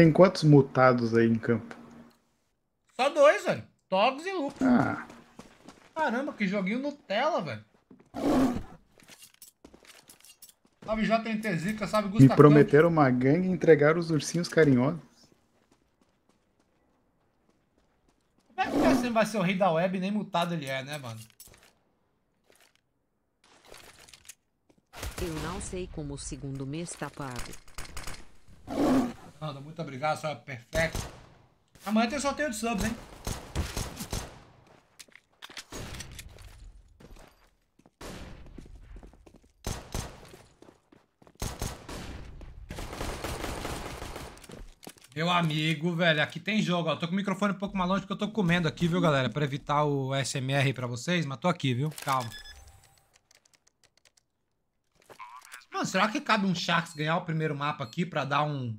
Tem quantos mutados aí em campo? Só dois, velho. Togs e Lupo. Ah. Caramba, que joguinho Nutella, velho. Sabe JNTZica, sabe Gustavo. Me prometeram Kant. uma gangue e entregaram os ursinhos carinhosos. Como é que o Cassino vai ser o rei da web nem mutado ele é, né, mano? Eu não sei como o segundo mês tá pago. Muito obrigado, senhora perfeito. Amanhã tem sorteio de subs, hein? Meu amigo, velho, aqui tem jogo. Ó. Tô com o microfone um pouco mais longe porque eu tô comendo aqui, viu, galera? Pra evitar o SMR pra vocês, mas tô aqui, viu? Calma. Mano, será que cabe um Sharks ganhar o primeiro mapa aqui pra dar um...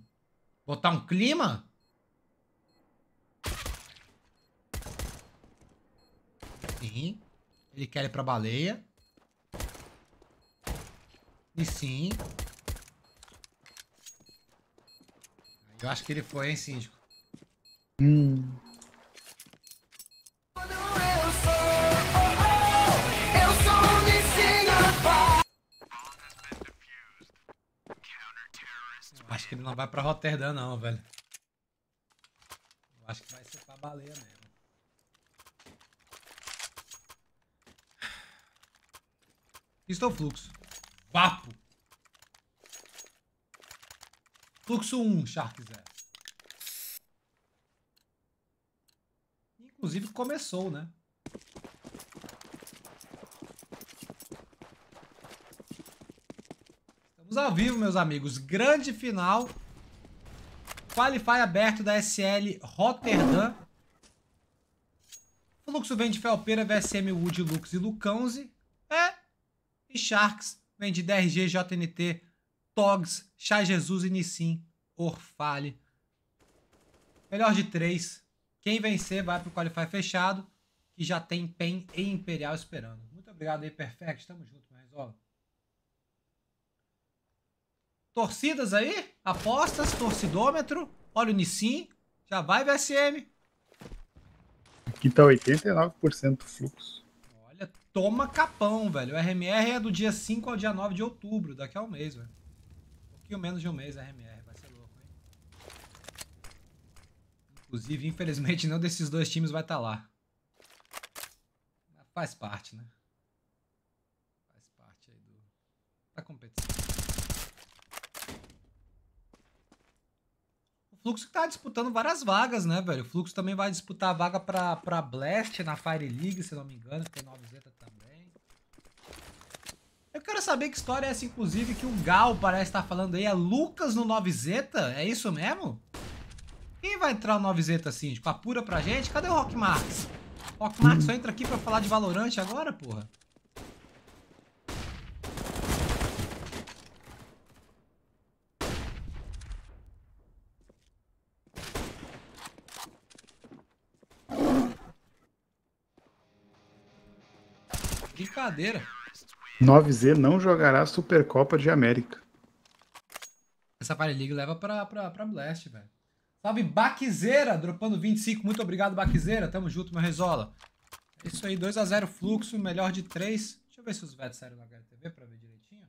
Botar um clima? Sim. Ele quer ir pra baleia. E sim. Eu acho que ele foi, hein, síndico? Hum. Ele não vai pra Rotterdam, não, velho. Eu acho que vai ser pra baleia mesmo. Estou fluxo. Vapo. Fluxo 1, Shark Zero. Inclusive começou, né? Estamos ao vivo, meus amigos. Grande final Qualify aberto da SL Rotterdam. Fluxo vende Felpeira, VSM Wood, Lux e Lucãoze. É. E Sharks vende DRG, JNT, Togs, Chá Jesus e Nissin, Orfale. Melhor de três. Quem vencer vai para o Qualify fechado, que já tem PEN e Imperial esperando. Muito obrigado aí, Perfect. Tamo junto, Marresola. Torcidas aí, apostas, torcidômetro. Olha o Nissin, já vai VSM. Aqui tá 89% do fluxo. Olha, toma capão, velho. O RMR é do dia 5 ao dia 9 de outubro, daqui a um mês, velho. Um pouquinho menos de um mês RMR, vai ser louco, hein? Inclusive, infelizmente, nenhum desses dois times vai estar tá lá. Faz parte, né? Faz parte aí do... da competição. Fluxo que tá disputando várias vagas, né, velho? O Fluxo também vai disputar a vaga pra, pra Blast na Fire League, se não me engano, que tem 9Z também. Eu quero saber que história é essa, inclusive, que o Gal parece estar falando aí. É Lucas no 9Z? É isso mesmo? Quem vai entrar no 9Z, assim? Tipo, apura pra gente? Cadê o Rock Marx? Rock Marx só entra aqui pra falar de Valorante agora, porra? brincadeira. 9Z não jogará Supercopa de América. Essa Fire League leva pra, pra, pra Blast, velho. Salve, Baquizeira, dropando 25. Muito obrigado, Baquizeira. Tamo junto, meu Rezola. É isso aí, 2x0 fluxo, melhor de 3. Deixa eu ver se os vets saíram na HLTV pra ver direitinho.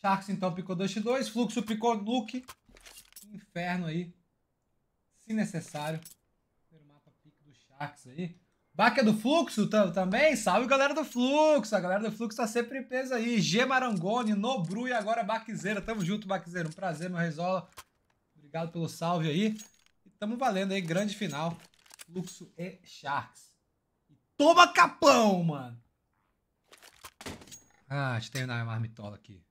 Sharks, então, picou Dust 2. Fluxo picou Luke. Inferno aí. Se necessário. Primeiro mapa pique do Sharks aí. Baque é do Fluxo também? Salve, galera do Fluxo! A galera do Fluxo tá sempre presa aí. G Marangoni, Nobru e agora Baquezeira. Tamo junto, Baquezeira. Um prazer, meu Rezola. Obrigado pelo salve aí. E tamo valendo aí, grande final. Fluxo e Sharks. toma capão, mano! Ah, a gente tem uma marmitola aqui.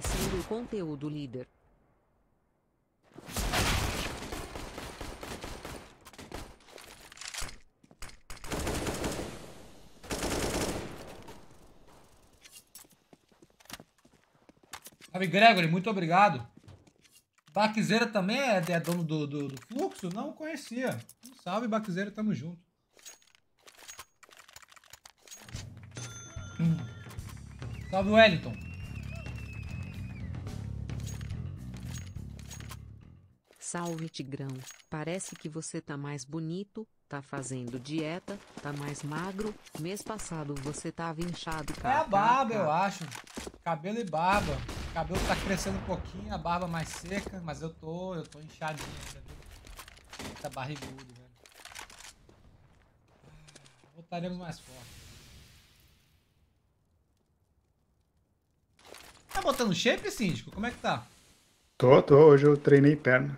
fortalecendo o conteúdo líder. Sabe, Gregory, muito obrigado. Baquizeira também é, é dono do, do, do, fluxo? Não conhecia. Salve, Baquizeira, tamo junto. Hum. Salve, Wellington. Salve Tigrão, parece que você tá mais bonito, tá fazendo dieta, tá mais magro, mês passado você tava inchado, cara. É a barba, eu acho. Cabelo e barba. cabelo tá crescendo um pouquinho, a barba mais seca, mas eu tô, eu tô inchadinho ainda, viu? Tá barrigudo, velho. Voltaremos mais forte. Tá botando shape, síndico? Como é que tá? Tô, tô. Hoje eu treinei perna.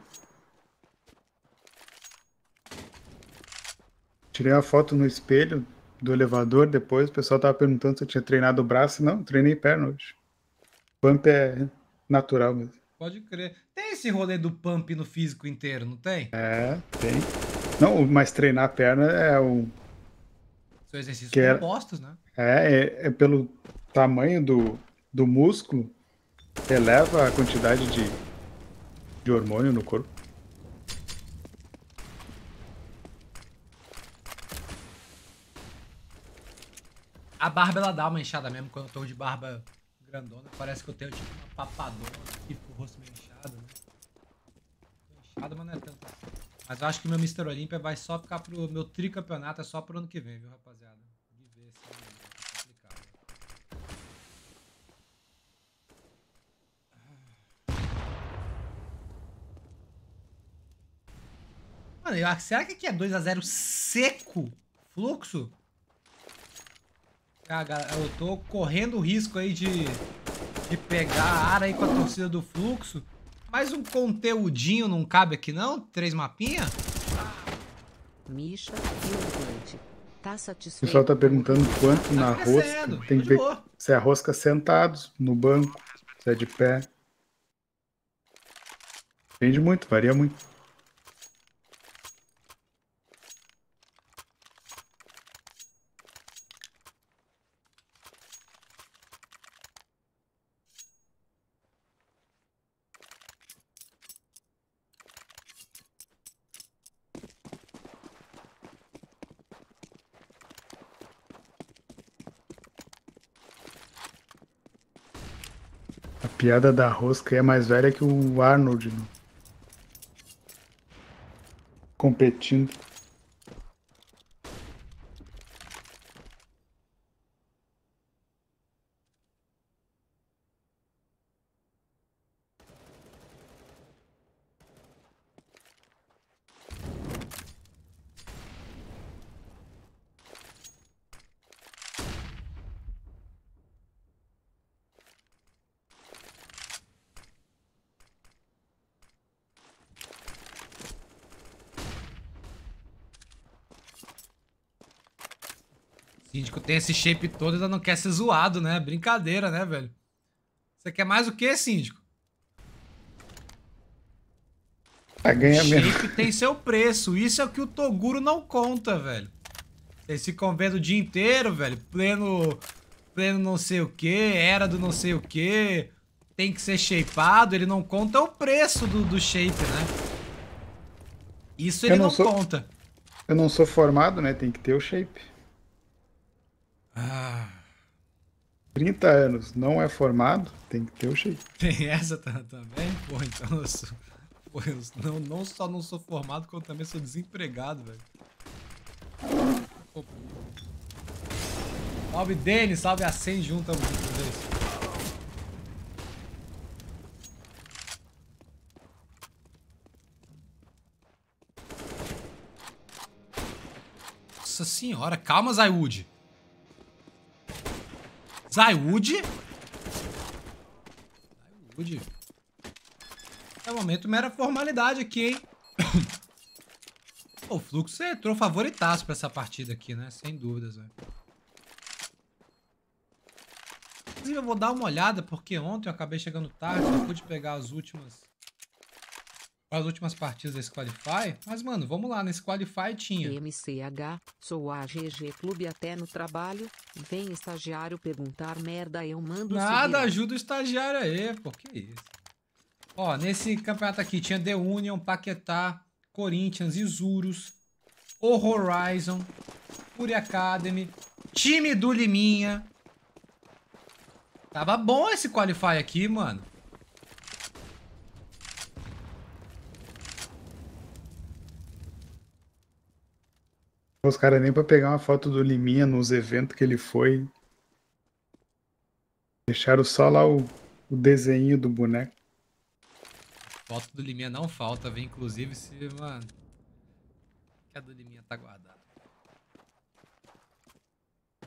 Tirei a foto no espelho do elevador depois, o pessoal tava perguntando se eu tinha treinado o braço. Não, treinei perna hoje. Pump é natural mesmo. Pode crer. Tem esse rolê do pump no físico inteiro, não tem? É, tem. Não, mas treinar a perna é um. São exercícios que compostos, é... né? É, é, é, pelo tamanho do, do músculo, eleva a quantidade de, de hormônio no corpo. a barba ela dá uma inchada mesmo. Quando eu tô de barba grandona, parece que eu tenho tipo uma papadona aqui com o rosto meio inchado, né? Inchado, mas não é tanto assim. Mas eu acho que meu Mr. Olímpia vai só ficar pro meu tricampeonato, é só pro ano que vem, viu, rapaziada? De ver se é complicado. Mano, será que aqui é 2x0 seco? Fluxo? Ah, galera, eu tô correndo o risco aí de, de pegar a área aí com a torcida do fluxo. mais um conteúdinho não cabe aqui não? Três mapinhas? Misha e o Tá satisfeito? O pessoal tá perguntando quanto tá na rosca. Tem que ver se é rosca sentados, no banco, se é de pé. Depende muito, varia muito. piada da rosca é mais velha que o Arnold. Né? Competindo. Síndico tem esse shape todo e ainda não quer ser zoado, né? Brincadeira, né, velho? Você quer mais o que, síndico? Vai ganhar mesmo. Shape tem seu preço. Isso é o que o Toguro não conta, velho. Vocês ficam vendo o dia inteiro, velho. Pleno. Pleno não sei o que, era do não sei o que. Tem que ser shapeado. Ele não conta o preço do, do shape, né? Isso ele Eu não, não sou... conta. Eu não sou formado, né? Tem que ter o shape. 30 ah. anos, não é formado, tem que ter o jeito. Tem essa também? Pô, então eu, sou, pô, eu não, não só não sou formado, como também sou desempregado, velho. Salve Denis, salve a 100 junto, tamo junto, Nossa senhora, calma, Zaiwood. Zaiwood? Wood. É momento mera formalidade aqui, hein? o Fluxo entrou favoritaço pra essa partida aqui, né? Sem dúvidas, velho. Né? Inclusive, eu vou dar uma olhada, porque ontem eu acabei chegando tarde, não pude pegar as últimas as últimas partidas desse Qualify. Mas, mano, vamos lá, nesse Qualify tinha. MCH, sou a GG Clube até no trabalho. Vem estagiário perguntar merda, eu mando Nada, seguir. ajuda o estagiário aí, pô, que isso. Ó, nesse campeonato aqui tinha The Union, Paquetá, Corinthians, Isurus, O Horizon, Fury Academy, time do Liminha. Tava bom esse Qualify aqui, mano. Os caras nem pra pegar uma foto do Liminha nos eventos que ele foi. Deixaram só lá o, o desenho do boneco. Foto do Liminha não falta, vem inclusive se, mano. Que a do Liminha tá guardada.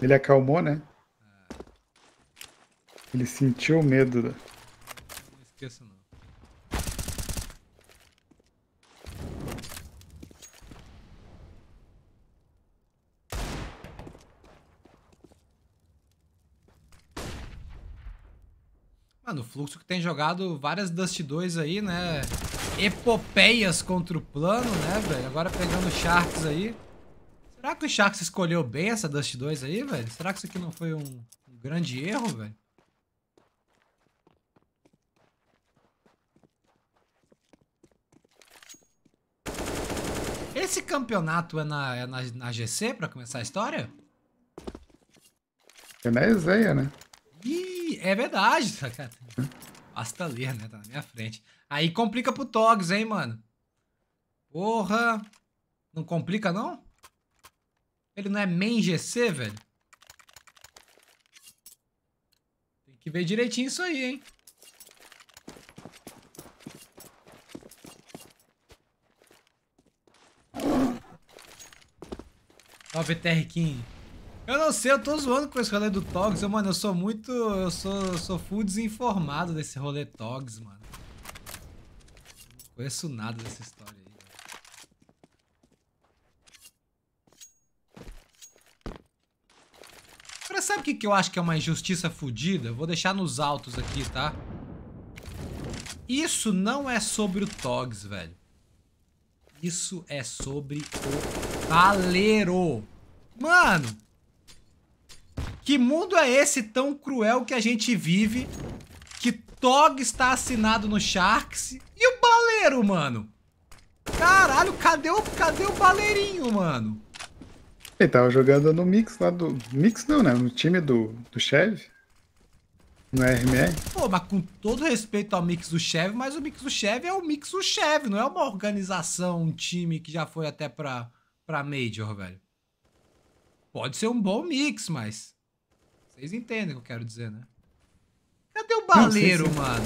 Ele acalmou, né? Ah. Ele sentiu o medo. Não esqueço não. Mano, ah, o Fluxo que tem jogado várias Dust 2 aí, né? Epopeias contra o plano, né, velho? Agora pegando o Sharks aí. Será que o Sharks escolheu bem essa Dust 2 aí, velho? Será que isso aqui não foi um, um grande erro, velho? Esse campeonato é na, é na, na GC pra começar a história? É na Ezeia, né? Ih, é verdade, tá, cara. Basta ler, né? Tá na minha frente. Aí complica pro Togs, hein, mano? Porra. Não complica, não? Ele não é main GC, velho? Tem que ver direitinho isso aí, hein? Salve, TR King. Eu não sei, eu tô zoando com esse rolê do Togs. Eu, mano, eu sou muito. Eu sou, eu sou full desinformado desse rolê Togs, mano. Não conheço nada dessa história aí. Agora, sabe o que, que eu acho que é uma injustiça fodida? Vou deixar nos altos aqui, tá? Isso não é sobre o Togs, velho. Isso é sobre o Taleiro. Mano, que mundo é esse tão cruel que a gente vive? Que Tog está assinado no Sharks? E o baleiro, mano? Caralho, cadê o, cadê o baleirinho, mano? Ele tava jogando no Mix lá do... Mix não, né? No time do, do Chev. No RMR. Pô, mas com todo respeito ao Mix do Chev, mas o Mix do Chev é o Mix do Chev, não é uma organização, um time que já foi até pra, pra Major, velho. Pode ser um bom mix, mas... Vocês entendem o que eu quero dizer, né? Cadê o baleiro, mano?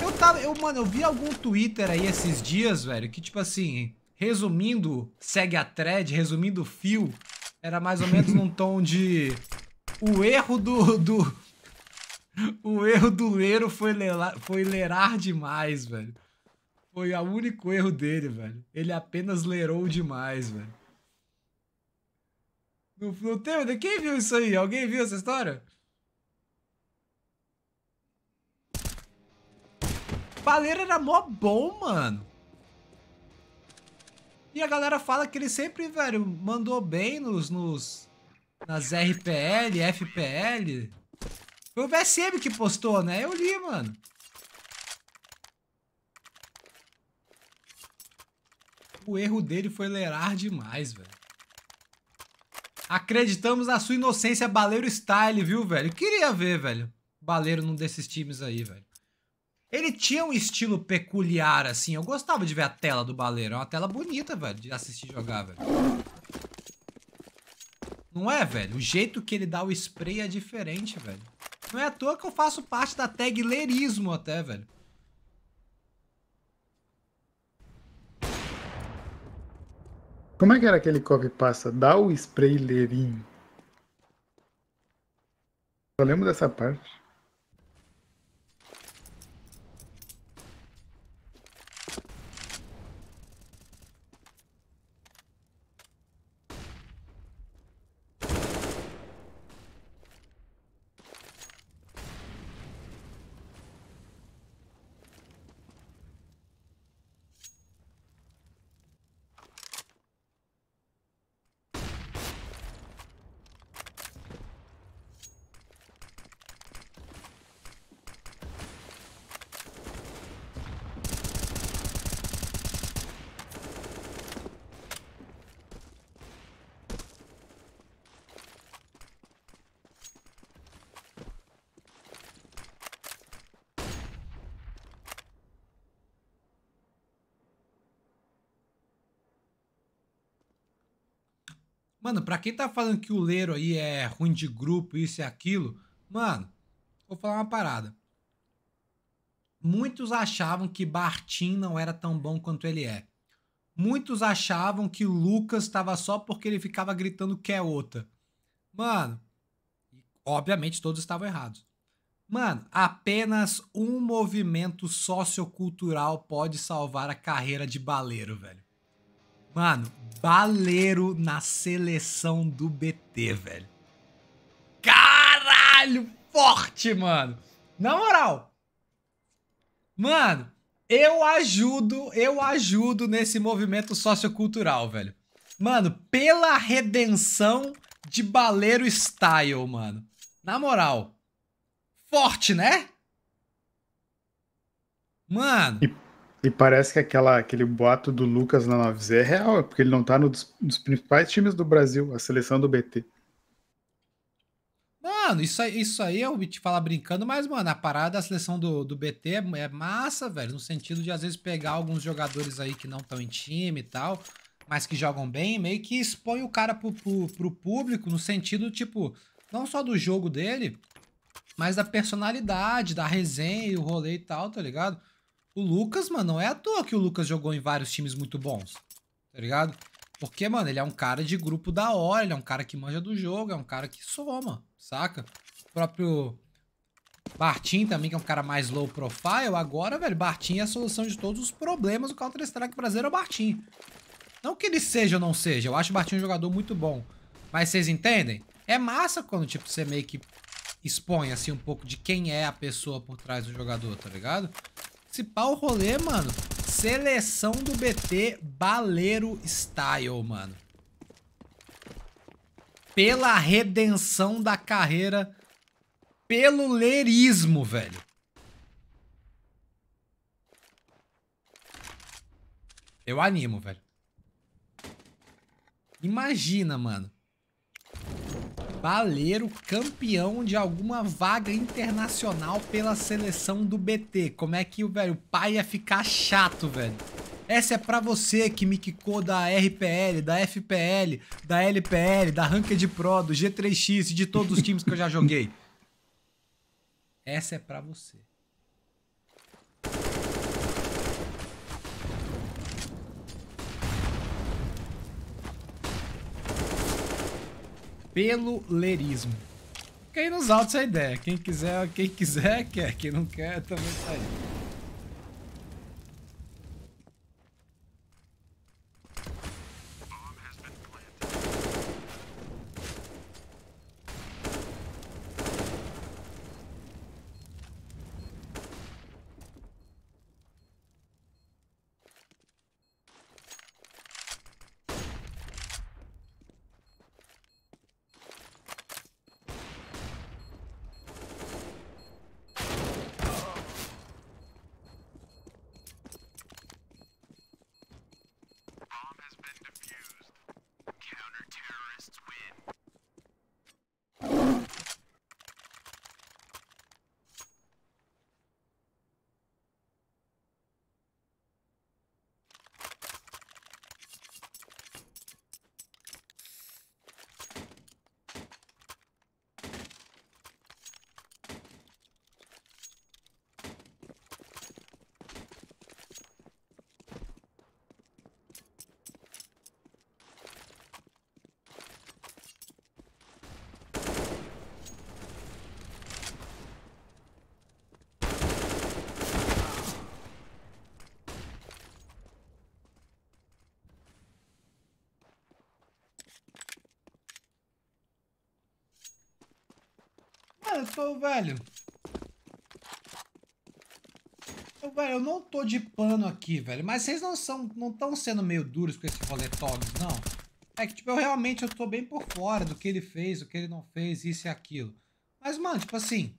Eu tava. Eu, mano, eu vi algum Twitter aí esses dias, velho, que tipo assim, resumindo, segue a thread, resumindo o fio, era mais ou menos num tom de. O erro do. do o erro do Leiro foi, lela, foi lerar demais, velho. Foi o único erro dele, velho. Ele apenas lerou demais, velho. No, no tema, quem viu isso aí? Alguém viu essa história? Baleiro era mó bom, mano. E a galera fala que ele sempre, velho, mandou bem nos, nos nas RPL, FPL. Foi o VSM que postou, né? Eu li, mano. O erro dele foi lerar demais, velho. Acreditamos na sua inocência Baleiro Style, viu, velho? Queria ver, velho. Baleiro num desses times aí, velho. Ele tinha um estilo peculiar, assim. Eu gostava de ver a tela do Baleiro. É uma tela bonita, velho, de assistir jogar, velho. Não é, velho? O jeito que ele dá o spray é diferente, velho. Não é à toa que eu faço parte da tag Lerismo até, velho. Como é que era aquele copy passa? Dá o spray leirinho. Só lembro dessa parte. Mano, pra quem tá falando que o Leiro aí é ruim de grupo, isso e aquilo, mano, vou falar uma parada. Muitos achavam que Bartim não era tão bom quanto ele é. Muitos achavam que Lucas estava só porque ele ficava gritando que é outra. Mano, obviamente todos estavam errados. Mano, apenas um movimento sociocultural pode salvar a carreira de baleiro, velho. Mano, baleiro na seleção do BT, velho. Caralho, forte, mano. Na moral. Mano, eu ajudo, eu ajudo nesse movimento sociocultural, velho. Mano, pela redenção de baleiro style, mano. Na moral. Forte, né? Mano. E e parece que aquela, aquele boato do Lucas na 9Z é real, é porque ele não tá dos, nos principais times do Brasil, a seleção do BT. Mano, isso, isso aí eu te falar brincando, mas, mano, a parada da seleção do, do BT é, é massa, velho. No sentido de, às vezes, pegar alguns jogadores aí que não estão em time e tal, mas que jogam bem, meio que expõe o cara pro, pro, pro público, no sentido, tipo, não só do jogo dele, mas da personalidade, da resenha e o rolê e tal, tá ligado? O Lucas, mano, não é à toa que o Lucas jogou em vários times muito bons. Tá ligado? Porque, mano, ele é um cara de grupo da hora, ele é um cara que manja do jogo, é um cara que soma, saca? O próprio Bartim também, que é um cara mais low profile. Agora, velho, Bartim é a solução de todos os problemas do Counter-Strike brasileiro é o Bartim. Não que ele seja ou não seja, eu acho o Bartim um jogador muito bom. Mas vocês entendem? É massa quando, tipo, você meio que expõe, assim, um pouco de quem é a pessoa por trás do jogador, tá ligado? principal rolê, mano. Seleção do BT Baleiro Style, mano. Pela redenção da carreira, pelo lerismo, velho. Eu animo, velho. Imagina, mano. Baleiro, campeão de alguma vaga internacional pela seleção do BT. Como é que velho, o pai ia ficar chato, velho? Essa é pra você que me quicou da RPL, da FPL, da LPL, da Ranked Pro, do G3X e de todos os times que eu já joguei. Essa é pra você. pelo lerismo. Fica aí nos altos a ideia. Quem quiser, quem quiser, quer. Quem não quer, também tá aí. pô, velho. Eu, velho, eu não tô de pano aqui, velho. Mas vocês não são, não estão sendo meio duros com esse rolê não? É que, tipo, eu realmente eu tô bem por fora do que ele fez, o que ele não fez, isso e aquilo. Mas, mano, tipo assim,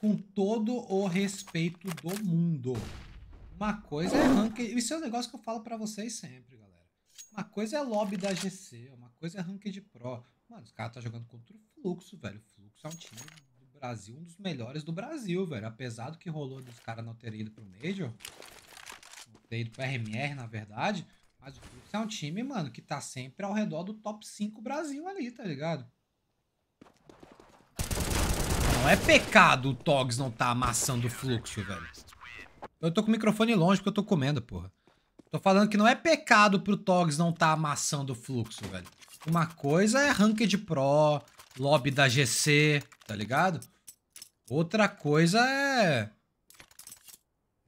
com todo o respeito do mundo. Uma coisa é ranking... Isso é um negócio que eu falo pra vocês sempre, galera. Uma coisa é lobby da GC, uma coisa é ranking de pro. Mano, os caras tá jogando contra o Fluxo, velho. Santos é um time do Brasil, um dos melhores do Brasil, velho. Apesar do que rolou dos caras não terem ido pro Major, não ter ido pro RMR, na verdade. Mas o Fluxo é um time, mano, que tá sempre ao redor do top 5 Brasil ali, tá ligado? Não é pecado o Togs não tá amassando o Fluxo, velho. Eu tô com o microfone longe porque eu tô comendo, porra. Tô falando que não é pecado pro Togs não tá amassando o Fluxo, velho. Uma coisa é Ranked Pro, lobby da GC, tá ligado? Outra coisa é...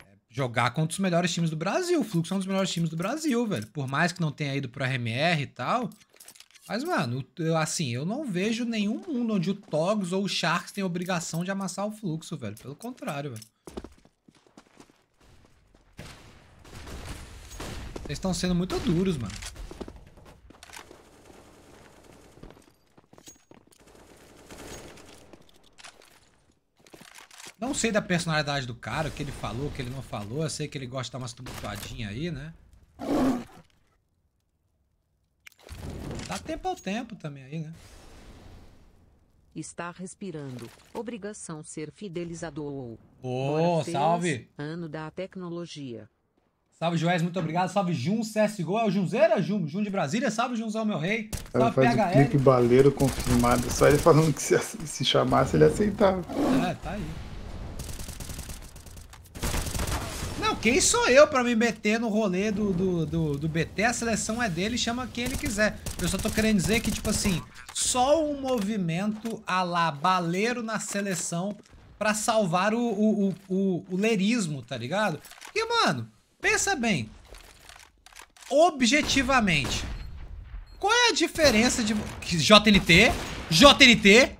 é jogar contra os melhores times do Brasil. O Fluxo é um dos melhores times do Brasil, velho. Por mais que não tenha ido pro RMR e tal. Mas, mano, eu, assim, eu não vejo nenhum mundo onde o Togs ou o Sharks tem obrigação de amassar o Fluxo, velho. Pelo contrário, velho. Vocês estão sendo muito duros, mano. Não sei da personalidade do cara, o que ele falou, o que ele não falou. Eu sei que ele gosta de dar umas tumultuadinhas aí, né? Dá tempo ao tempo também aí, né? Está respirando. Obrigação ser fidelizador. Ô, oh, salve! Ano da tecnologia. Salve, Joés, muito obrigado. Salve, Jun, CSGO. É o Junzeira, Jun, Jun de Brasília. Salve, Junzão, meu rei. Salve, faz PHL. clipe baleiro confirmado. Só ele falando que se, se chamasse, ele aceitava. É, tá aí. Quem sou eu pra me meter no rolê do, do, do, do BT? A seleção é dele, chama quem ele quiser. Eu só tô querendo dizer que, tipo assim, só um movimento a lá, baleiro na seleção pra salvar o, o, o, o, o lerismo, tá ligado? E, mano, pensa bem. Objetivamente, qual é a diferença de... JNT? JNT?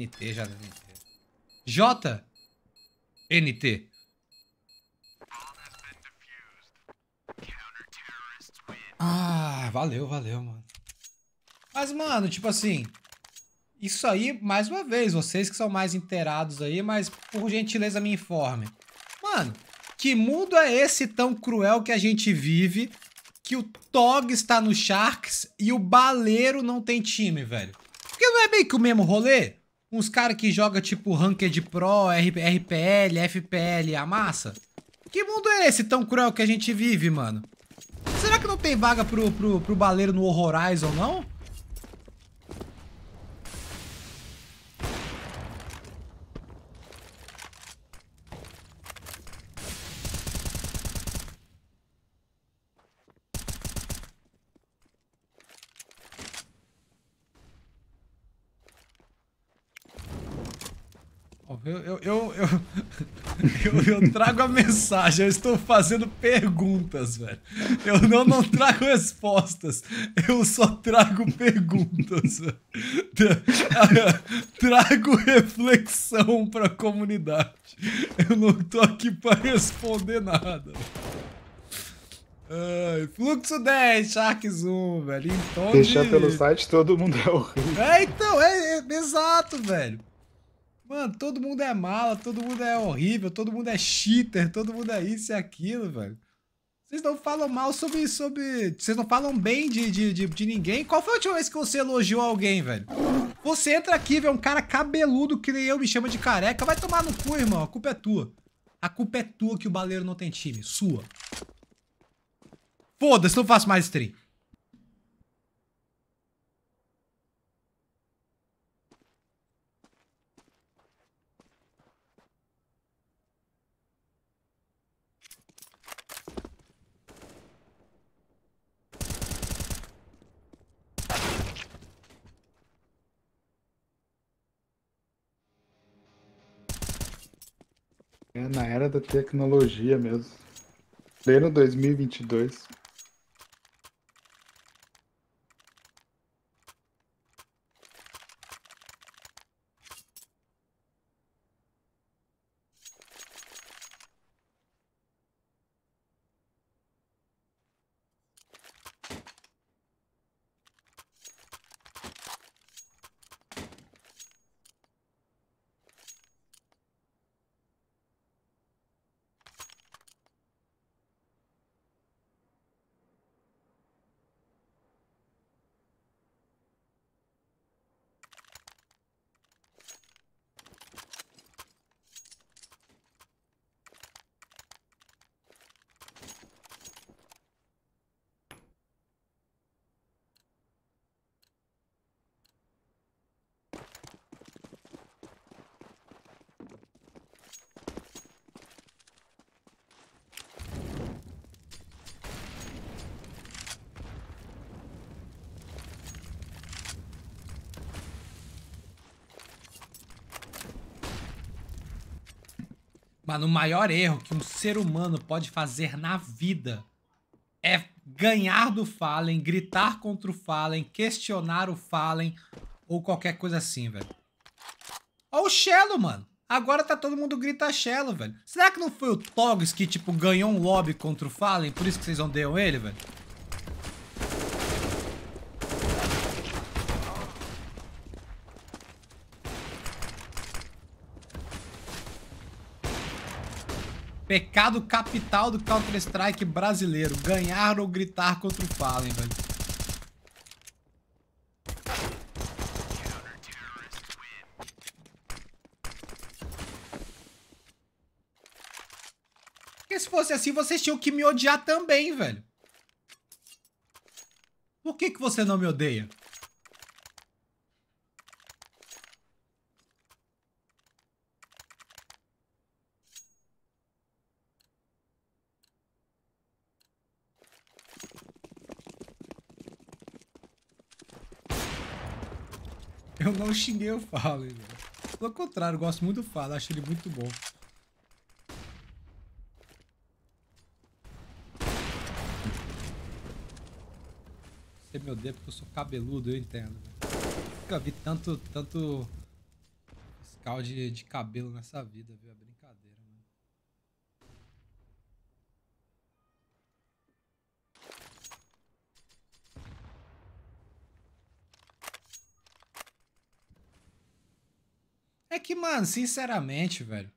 NT já. J. NT. Ah, valeu, valeu, mano. Mas, mano, tipo assim. Isso aí, mais uma vez, vocês que são mais inteirados aí, mas por gentileza me informem. Mano, que mundo é esse tão cruel que a gente vive que o Tog está no Sharks e o Baleiro não tem time, velho? Porque não é meio que o mesmo rolê? uns caras que joga tipo Ranked Pro, RPL, FPL, a massa? Que mundo é esse tão cruel que a gente vive, mano? Será que não tem vaga pro, pro, pro baleiro no Horizon, não? Eu, eu, eu, eu, eu, trago a mensagem, eu estou fazendo perguntas, velho. Eu não, não trago respostas, eu só trago perguntas. Trago reflexão para a comunidade. Eu não tô aqui para responder nada. Ai, fluxo 10, Sharks zoom, velho. Então Deixar de... pelo site todo mundo é horrível. É, então, é, é, é exato, velho. Mano, todo mundo é mala, todo mundo é horrível, todo mundo é cheater, todo mundo é isso e aquilo, velho. Vocês não falam mal sobre. sobre. Vocês não falam bem de, de, de, de ninguém. Qual foi a última vez que você elogiou alguém, velho? Você entra aqui, vê um cara cabeludo que nem eu me chama de careca. Vai tomar no cu, irmão. A culpa é tua. A culpa é tua que o baleiro não tem time. Sua. Foda-se, não faço mais stream. É na era da tecnologia mesmo. Pleno 2022. Mas o maior erro que um ser humano pode fazer na vida é ganhar do Fallen, gritar contra o Fallen, questionar o Fallen ou qualquer coisa assim, velho. Olha o Shello, mano. Agora tá todo mundo grita Shello, velho. Será que não foi o Togs que, tipo, ganhou um lobby contra o Fallen? Por isso que vocês odeiam ele, velho? Pecado capital do Counter-Strike brasileiro. Ganhar ou gritar contra o Fallen, velho. Porque se fosse assim, vocês tinham que me odiar também, velho. Por que, que você não me odeia? não xinguei o Fallen, velho. Pelo contrário, gosto muito do Fallen, acho ele muito bom. Você é me odeia porque eu sou cabeludo, eu entendo. Nunca vi tanto, tanto fiscal de, de cabelo nessa vida, viu, que, mano, sinceramente, velho.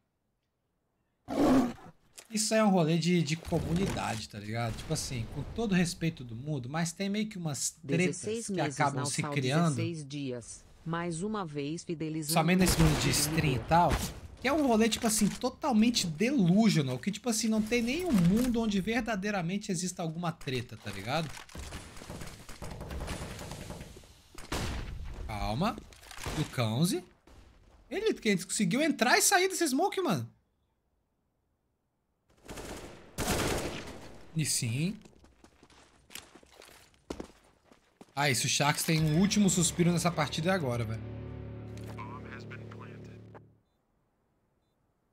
Isso é um rolê de, de comunidade, tá ligado? Tipo assim, com todo respeito do mundo, mas tem meio que umas tretas que acabam se criando. 16 dias. Mais uma vez fidelizando. Somente nesse mundo de stream e tal. Que é um rolê, tipo assim, totalmente delusional. Que, tipo assim, não tem nenhum mundo onde verdadeiramente exista alguma treta, tá ligado? Calma. Lucãoze. Ele, ele conseguiu entrar e sair desse smoke, mano. E sim. Ah, isso, o Sharks tem um último suspiro nessa partida agora, velho.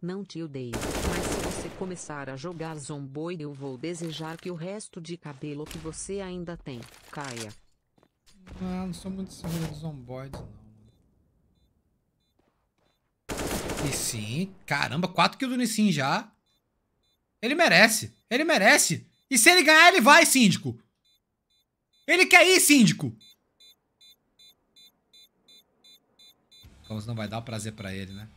Não te odeio, mas se você começar a jogar Zomboid eu vou desejar que o resto de cabelo que você ainda tem, caia. Ah, não sou muito seguro de zomboides, não. Nissin. Caramba, 4 kills do Nissin já. Ele merece. Ele merece. E se ele ganhar, ele vai, síndico. Ele quer ir, síndico. Vamos, não vai dar prazer pra ele, né?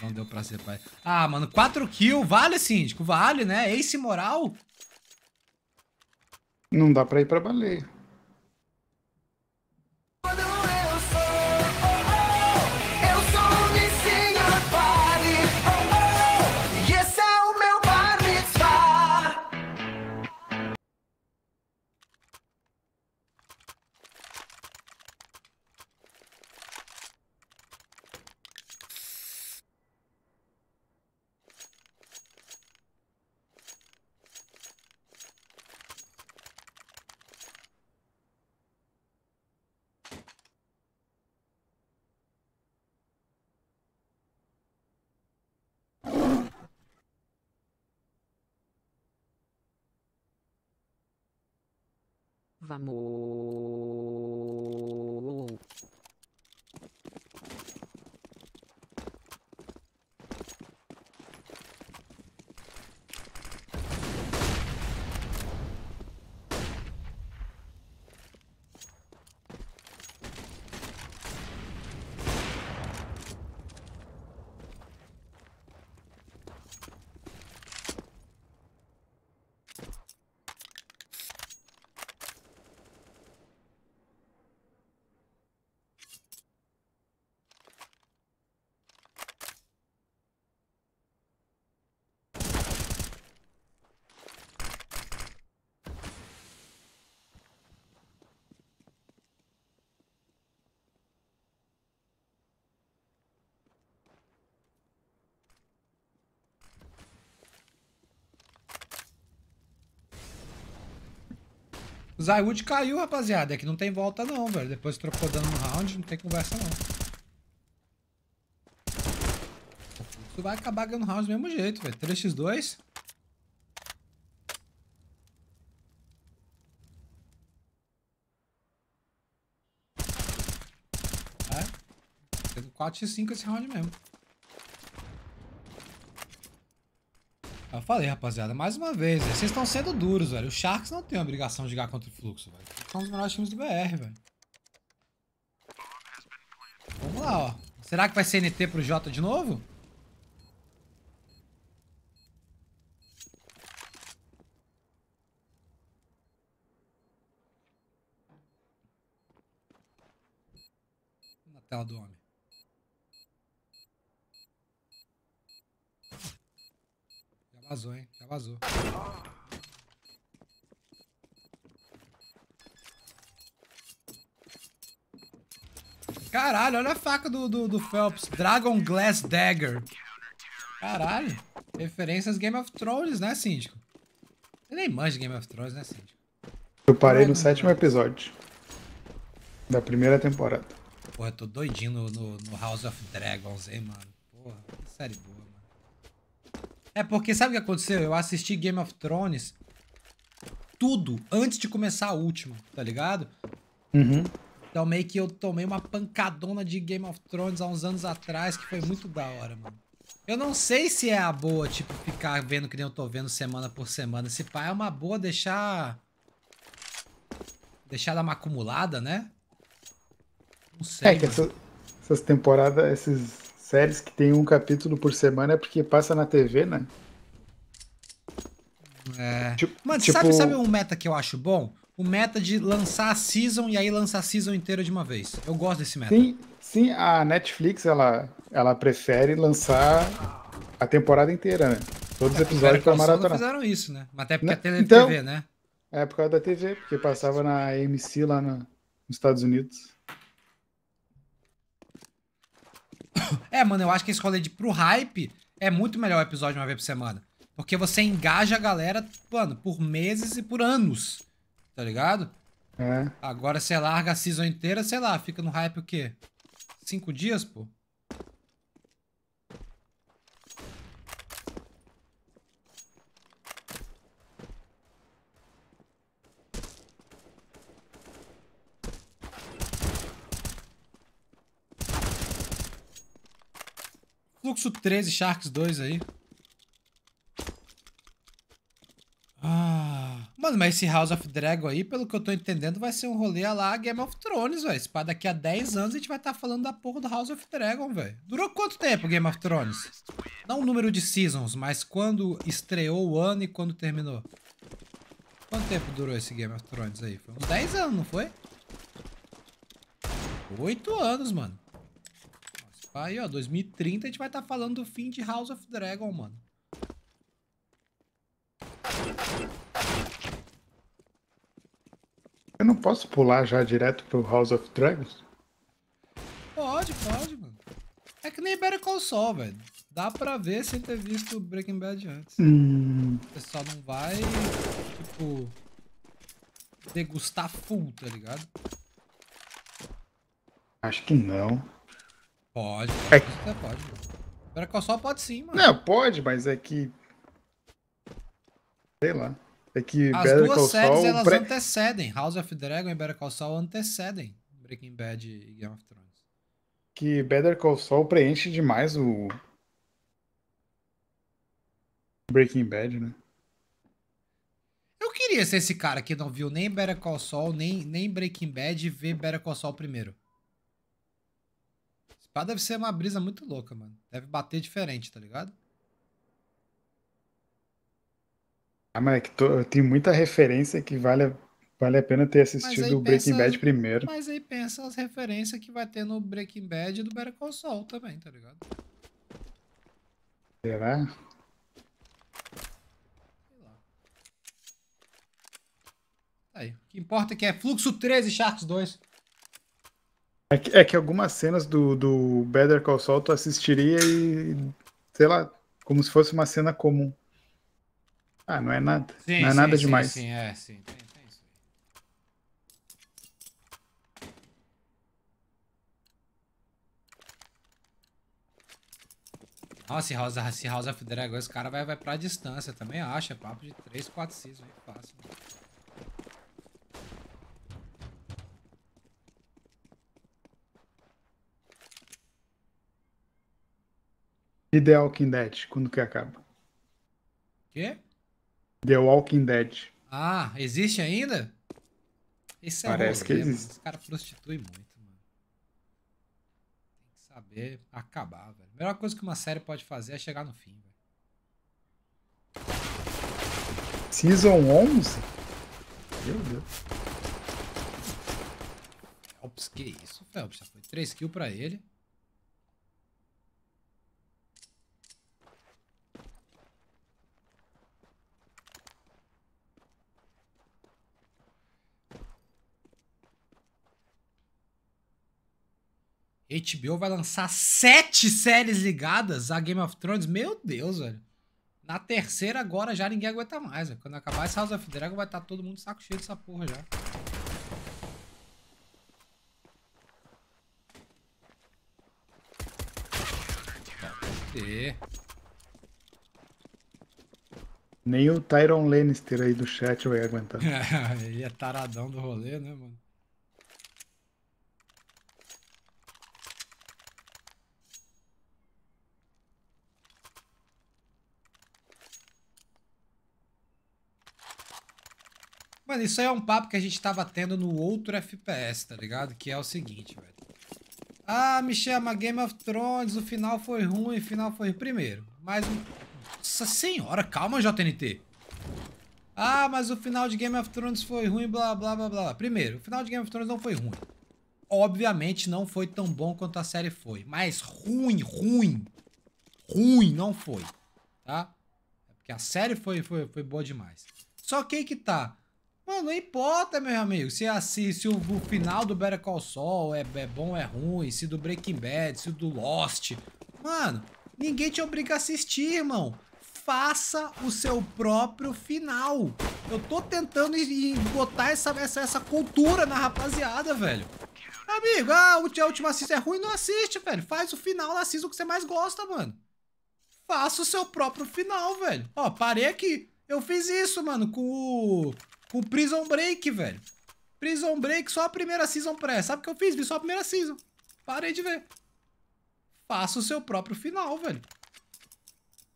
Não deu prazer pra ele. Ah, mano, 4 kills. Vale, síndico. Vale, né? Ace moral. Não dá pra ir pra baleia. Zaiwood caiu, rapaziada. É que não tem volta não, velho. Depois trocou dano no round, não tem conversa não. Tu vai acabar ganhando round do mesmo jeito, velho. 3x2. É. 4x5 esse round mesmo. falei, rapaziada, mais uma vez, vocês estão sendo duros, velho. O Sharks não tem a obrigação de jogar contra o Fluxo, velho. São os melhores times do BR, velho. Vamos lá, ó. Será que vai ser NT pro Jota de novo? Na tela do homem. Vazou, hein? Já vazou. Caralho, olha a faca do, do, do Phelps. Dragon Glass Dagger. Caralho. Referências Game of Thrones, né, síndico? Você nem manja Game of Thrones, né, síndico? Eu parei no sétimo episódio. Da primeira temporada. Porra, eu tô doidinho no, no, no House of Dragons, hein, mano. Porra, que série boa. É porque sabe o que aconteceu? Eu assisti Game of Thrones tudo antes de começar a última, tá ligado? Uhum. Então meio que eu tomei uma pancadona de Game of Thrones há uns anos atrás que foi muito da hora, mano. Eu não sei se é a boa, tipo, ficar vendo que nem eu tô vendo semana por semana. Se pá, é uma boa deixar. Deixar dar uma acumulada, né? Não sei. É que essa, essas temporadas, esses Séries que tem um capítulo por semana é porque passa na TV, né? É. Tipo, Mano, tipo... Sabe, sabe um meta que eu acho bom? O meta de lançar a season e aí lançar a season inteira de uma vez. Eu gosto desse meta. Sim, sim a Netflix ela, ela prefere lançar a temporada inteira, né? Todos os é, episódios para maratonar. fizeram isso, né? Mas até porque Não, né? a então, TV, né? É por causa da TV, porque passava na AMC lá na, nos Estados Unidos. É, mano, eu acho que esse rolê de pro hype é muito melhor o episódio uma vez por semana. Porque você engaja a galera, mano, por meses e por anos. Tá ligado? É. Agora você larga a season inteira, sei lá, fica no hype o quê? Cinco dias, pô? Fluxo 13, Sharks 2 aí. Ah. Mano, mas esse House of Dragon aí, pelo que eu tô entendendo, vai ser um rolê lá Game of Thrones, velho. Pra daqui a 10 anos a gente vai estar tá falando da porra do House of Dragon, velho. Durou quanto tempo Game of Thrones? Não o número de seasons, mas quando estreou o ano e quando terminou. Quanto tempo durou esse Game of Thrones aí? Foi uns 10 anos, não foi? 8 anos, mano. Aí, ó, 2030 a gente vai estar tá falando do fim de House of Dragon, mano. Eu não posso pular já direto pro House of Dragons? Pode, pode, mano. É que nem Better Call Saul, velho. Dá pra ver sem ter visto Breaking Bad antes. Hum. O pessoal não vai, tipo, degustar full, tá ligado? Acho que não. É pode, pode. É... Você pode. Veracruz pode sim, mano. Não, pode, mas é que. Sei lá. É que As Better duas séries Sol, elas pre... antecedem. House of Dragon e Better Call Saul antecedem Breaking Bad e Game of Thrones. Que Better Call Saul preenche demais o. Breaking Bad, né? Eu queria ser esse cara que não viu nem Better Call Saul, nem, nem Breaking Bad e ver Better Call Saul primeiro. Pá, deve ser uma brisa muito louca, mano. Deve bater diferente, tá ligado? Ah, mas é que tô, tem muita referência que vale a, vale a pena ter assistido o Breaking pensa, Bad primeiro. Mas aí pensa as referências que vai ter no Breaking Bad e do Better Call Saul também, tá ligado? Será? Aí, o que importa é que é Fluxo 13 Sharks 2. É que, é que algumas cenas do, do Better Call Saul tu assistiria e, sei lá, como se fosse uma cena comum. Ah, não é nada. Sim, não é sim, nada sim, demais. Sim, é, sim. Tem, Nossa, House, se House of Dragons, esse cara vai, vai pra distância também, acha. É papo de 3, 4 seasons fácil. Né? E The Walking Dead, quando que acaba? Quê? The Walking Dead. Ah, existe ainda? Esse é Parece que né? existe. Os caras prostituem muito, mano. Tem que saber acabar, velho. A melhor coisa que uma série pode fazer é chegar no fim, velho. Season 11? Meu Deus. Phelps, que isso, Phelps? Já foi 3 kills pra ele. HBO vai lançar sete séries ligadas a Game of Thrones. Meu Deus, velho. Na terceira agora já ninguém aguenta mais, velho. Quando acabar esse House of Dragon vai estar tá todo mundo saco cheio dessa porra já. E... Nem o Tyron Lannister aí do chat vai aguentar. Ele é taradão do rolê, né, mano? Mano, isso aí é um papo que a gente tava tendo no outro FPS, tá ligado? Que é o seguinte, velho. Ah, me chama Game of Thrones, o final foi ruim, o final foi primeiro. Mas... Nossa senhora, calma, JNT. Ah, mas o final de Game of Thrones foi ruim, blá, blá, blá, blá. Primeiro, o final de Game of Thrones não foi ruim. Obviamente não foi tão bom quanto a série foi. Mas ruim, ruim, ruim não foi, tá? Porque a série foi, foi, foi boa demais. Só que aí que tá. Mano, não importa, meu amigo, se assim, se o, o final do Better Call Saul é, é bom, é ruim, se do Breaking Bad, se do Lost. Mano, ninguém te obriga a assistir, irmão. Faça o seu próprio final. Eu tô tentando botar essa, essa, essa cultura na rapaziada, velho. Amigo, ah, a última assista é ruim, não assiste, velho. Faz o final da season que você mais gosta, mano. Faça o seu próprio final, velho. Ó, parei aqui. Eu fiz isso, mano, com o o Prison Break, velho. Prison Break, só a primeira season pré. Sabe o que eu fiz? Vi só a primeira season. Parei de ver. Faça o seu próprio final, velho.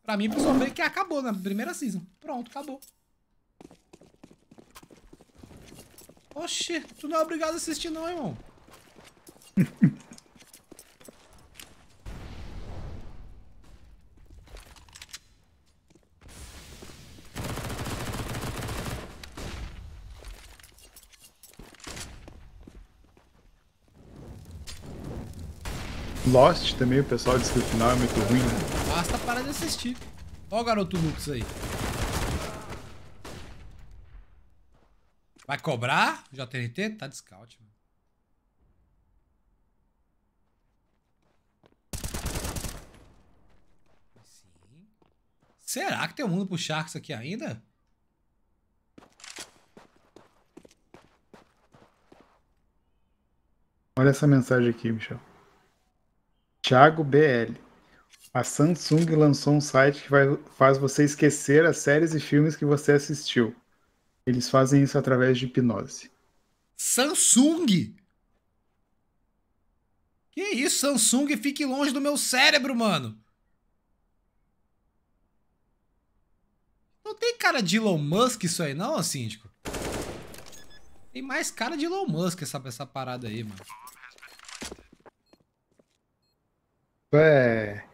Pra mim, Prison Break acabou na primeira season. Pronto, acabou. Oxi, tu não é obrigado a assistir não, irmão. Lost também, o pessoal disse que o final é muito ruim, né? Basta parar de assistir. Ó o garoto Lux aí. Vai cobrar? JNT? Tá de scout, mano. Será que tem um mundo pro Sharks aqui ainda? Olha essa mensagem aqui, Michel. Thiago BL. A Samsung lançou um site que vai, faz você esquecer as séries e filmes que você assistiu. Eles fazem isso através de hipnose. Samsung? Que isso, Samsung? Fique longe do meu cérebro, mano. Não tem cara de Elon Musk isso aí, não, síndico? Tem mais cara de Elon Musk essa, essa parada aí, mano. é.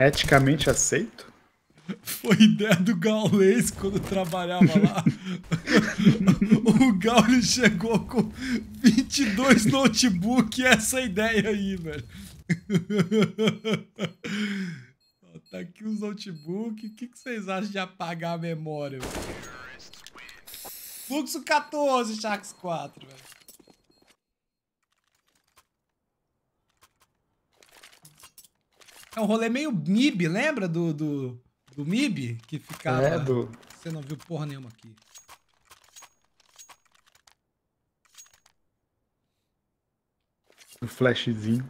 Eticamente aceito? Foi ideia do gaulês quando trabalhava lá. o Gal chegou com 22 notebook e essa ideia aí, velho. tá aqui os notebook. O que, que vocês acham de apagar a memória? Fluxo 14, Chax 4, velho. É um rolê meio MIB, lembra do, do, do MIB? Que ficava. É, do... Você não viu porra nenhuma aqui. Um flashzinho.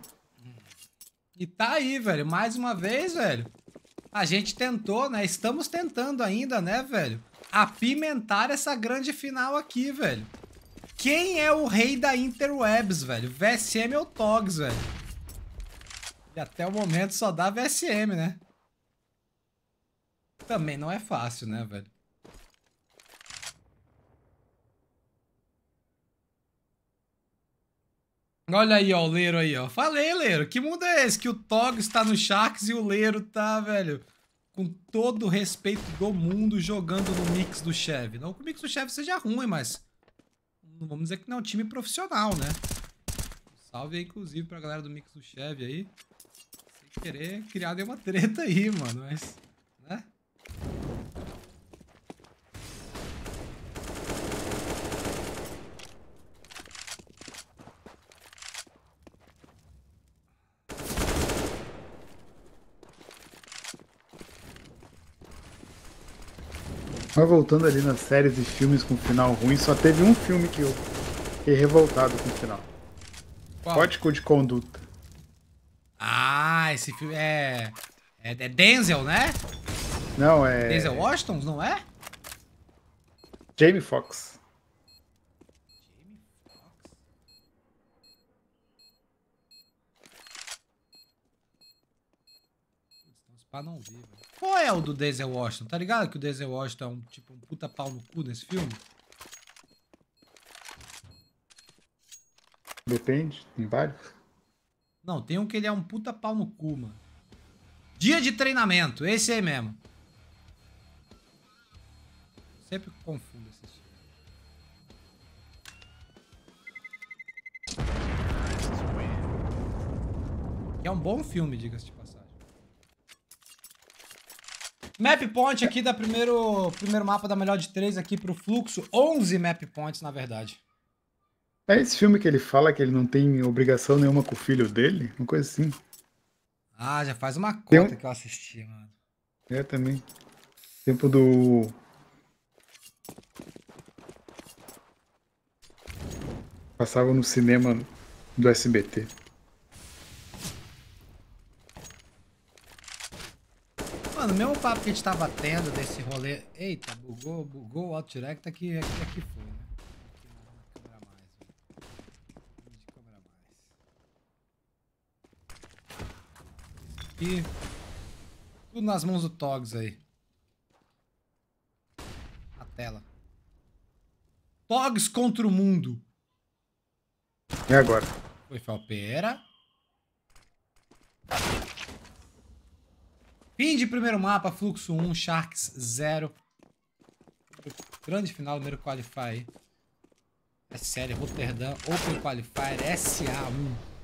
E tá aí, velho. Mais uma vez, velho. A gente tentou, né? Estamos tentando ainda, né, velho? Apimentar essa grande final aqui, velho. Quem é o rei da Interwebs, velho? VSM ou Togs, velho? E até o momento só dá VSM, né? Também não é fácil, né, velho? Olha aí, ó, o Leiro aí, ó. Falei, Leiro. Que mundo é esse? Que o Tog está no Sharks e o Leiro tá, velho, com todo o respeito do mundo, jogando no mix do Chev. Não que o mix do Chev seja ruim, mas... Não vamos dizer que não é um time profissional, né? Salve aí, inclusive, pra galera do mix do Chev aí querer criar nenhuma treta aí, mano, mas... Né? Mas voltando ali nas séries e filmes com final ruim, só teve um filme que eu fiquei revoltado com o final. Código de Conduta. Ah, esse filme é, é... É, Denzel, né? Não, é... Denzel Washington, não é? Jamie Foxx. Jamie Foxx? Pra não ver, velho. Qual é o do Denzel Washington? Tá ligado que o Denzel Washington é um tipo um puta pau no cu nesse filme? Depende, tem vários. Não, tem um que ele é um puta pau no cu, mano. Dia de treinamento, esse aí mesmo. Sempre confundo esses é um bom filme, diga-se de passagem. Map point aqui da primeiro, primeiro mapa da melhor de três aqui pro fluxo. 11 map points, na verdade. É esse filme que ele fala que ele não tem obrigação nenhuma com o filho dele? Uma coisa assim. Ah, já faz uma conta que eu assisti, mano. É, também. Tempo do. Passava no cinema do SBT. Mano, o mesmo papo que a gente tava tendo desse rolê. Eita, bugou, bugou o Auto Direct aqui, aqui, aqui foi, né? aqui. Tudo nas mãos do Togs aí. A tela. Togs contra o mundo. E agora? Foi falpera. Fim de primeiro mapa, fluxo 1, Sharks 0. Grande final, primeiro qualifier. É sério, Rotterdam Open Qualifier SA1.